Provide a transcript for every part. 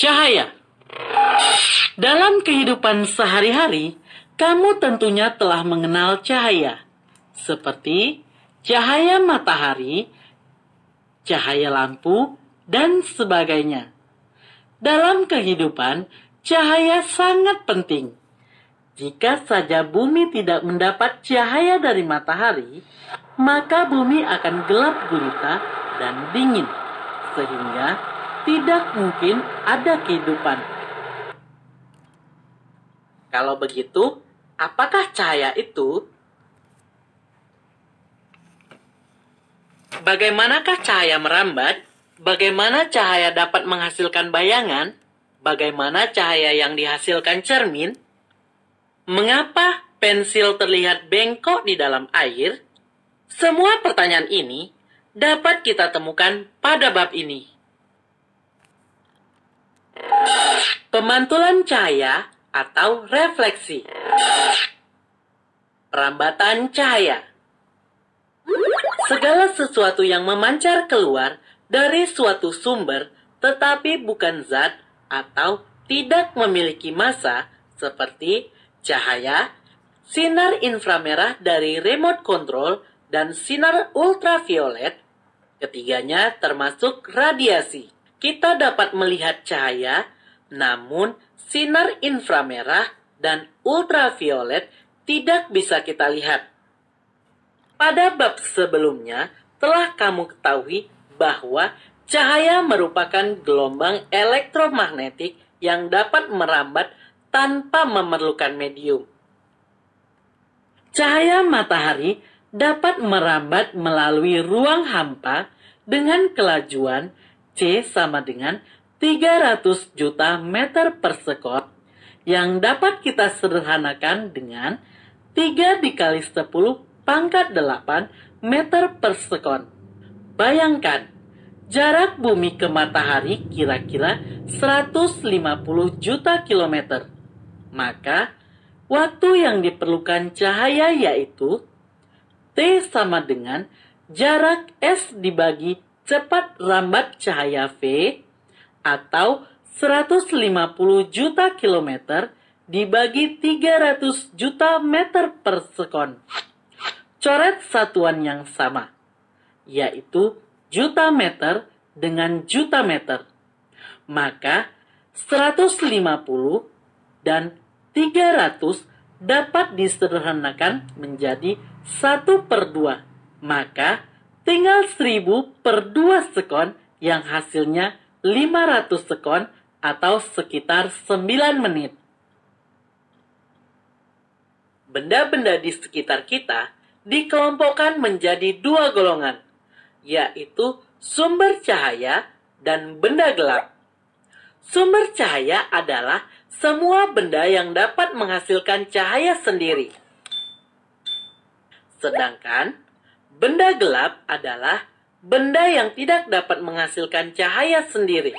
Cahaya Dalam kehidupan sehari-hari, kamu tentunya telah mengenal cahaya, seperti cahaya matahari, cahaya lampu, dan sebagainya. Dalam kehidupan, cahaya sangat penting. Jika saja bumi tidak mendapat cahaya dari matahari, maka bumi akan gelap gulita dan dingin, sehingga tidak mungkin ada kehidupan. Kalau begitu, apakah cahaya itu? Bagaimanakah cahaya merambat? Bagaimana cahaya dapat menghasilkan bayangan? Bagaimana cahaya yang dihasilkan cermin? Mengapa pensil terlihat bengkok di dalam air? Semua pertanyaan ini dapat kita temukan pada bab ini. pemantulan cahaya atau refleksi. Perambatan cahaya. Segala sesuatu yang memancar keluar dari suatu sumber tetapi bukan zat atau tidak memiliki massa seperti cahaya, sinar inframerah dari remote control, dan sinar ultraviolet. Ketiganya termasuk radiasi. Kita dapat melihat cahaya namun, sinar inframerah dan ultraviolet tidak bisa kita lihat. Pada bab sebelumnya, telah kamu ketahui bahwa cahaya merupakan gelombang elektromagnetik yang dapat merambat tanpa memerlukan medium. Cahaya matahari dapat merambat melalui ruang hampa dengan kelajuan C sama dengan 300 juta meter persekot yang dapat kita sederhanakan dengan 3 dikali 10 pangkat 8 meter persekon. Bayangkan, jarak bumi ke matahari kira-kira 150 juta kilometer. Maka, waktu yang diperlukan cahaya yaitu T sama dengan jarak S dibagi cepat rambat cahaya V atau 150 juta kilometer dibagi 300 juta meter per sekon. Coret satuan yang sama, yaitu juta meter dengan juta meter. Maka 150 dan 300 dapat disederhanakan menjadi 1 per 2. Maka tinggal 1000 per 2 sekon yang hasilnya 500 sekon atau sekitar 9 menit. Benda-benda di sekitar kita dikelompokkan menjadi dua golongan, yaitu sumber cahaya dan benda gelap. Sumber cahaya adalah semua benda yang dapat menghasilkan cahaya sendiri. Sedangkan benda gelap adalah benda yang tidak dapat menghasilkan cahaya sendiri.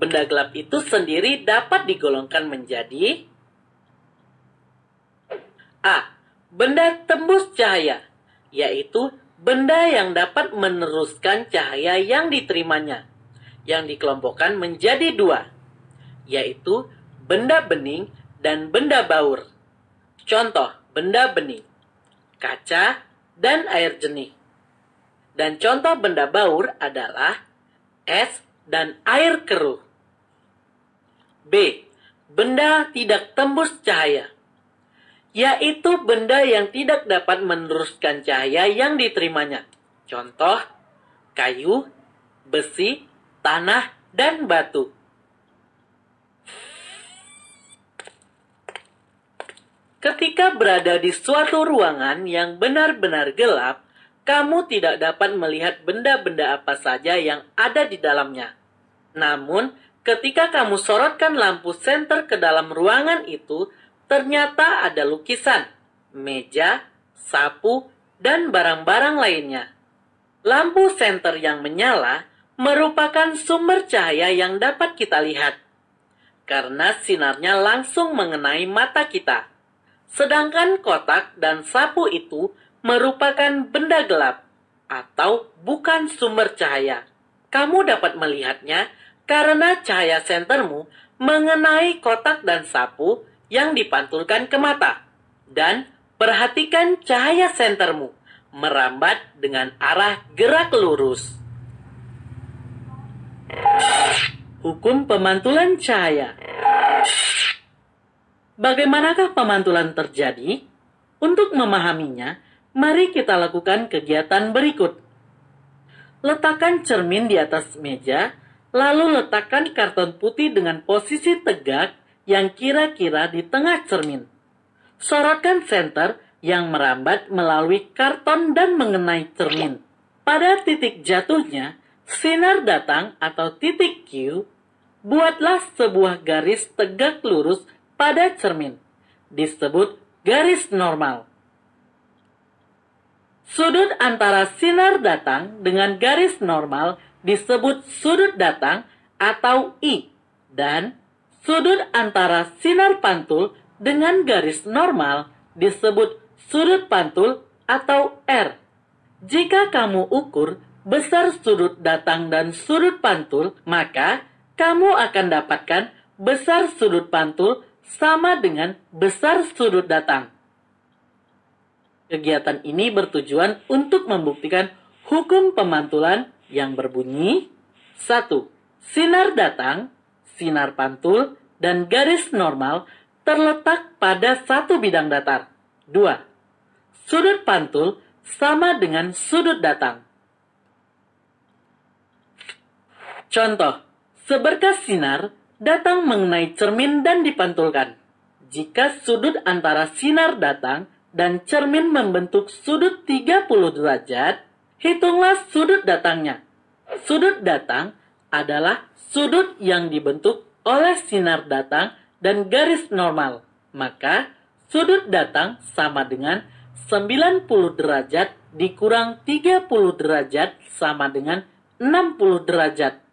Benda gelap itu sendiri dapat digolongkan menjadi A. Benda tembus cahaya, yaitu benda yang dapat meneruskan cahaya yang diterimanya, yang dikelompokkan menjadi dua, yaitu benda bening dan benda baur. Contoh benda bening, kaca, dan air jernih. Dan contoh benda baur adalah es dan air keruh. B. Benda tidak tembus cahaya, yaitu benda yang tidak dapat meneruskan cahaya yang diterimanya. Contoh, kayu, besi, tanah, dan batu. Ketika berada di suatu ruangan yang benar-benar gelap, kamu tidak dapat melihat benda-benda apa saja yang ada di dalamnya. Namun, ketika kamu sorotkan lampu senter ke dalam ruangan itu, ternyata ada lukisan, meja, sapu, dan barang-barang lainnya. Lampu senter yang menyala merupakan sumber cahaya yang dapat kita lihat karena sinarnya langsung mengenai mata kita. Sedangkan kotak dan sapu itu merupakan benda gelap atau bukan sumber cahaya. Kamu dapat melihatnya karena cahaya sentermu mengenai kotak dan sapu yang dipantulkan ke mata. Dan perhatikan cahaya sentermu merambat dengan arah gerak lurus. Hukum pemantulan cahaya Bagaimanakah pemantulan terjadi? Untuk memahaminya, mari kita lakukan kegiatan berikut. Letakkan cermin di atas meja, lalu letakkan karton putih dengan posisi tegak yang kira-kira di tengah cermin. Sorotkan senter yang merambat melalui karton dan mengenai cermin. Pada titik jatuhnya, sinar datang atau titik Q, buatlah sebuah garis tegak lurus pada cermin. Disebut garis normal. Sudut antara sinar datang dengan garis normal disebut sudut datang atau I dan sudut antara sinar pantul dengan garis normal disebut sudut pantul atau R. Jika kamu ukur besar sudut datang dan sudut pantul, maka kamu akan dapatkan besar sudut pantul sama dengan besar sudut datang. Kegiatan ini bertujuan untuk membuktikan hukum pemantulan yang berbunyi 1. Sinar datang, sinar pantul, dan garis normal terletak pada satu bidang datar. 2. Sudut pantul sama dengan sudut datang. Contoh, seberkas sinar datang mengenai cermin dan dipantulkan. Jika sudut antara sinar datang dan cermin membentuk sudut 30 derajat, hitunglah sudut datangnya. Sudut datang adalah sudut yang dibentuk oleh sinar datang dan garis normal. Maka, sudut datang sama dengan 90 derajat dikurang 30 derajat sama dengan 60 derajat.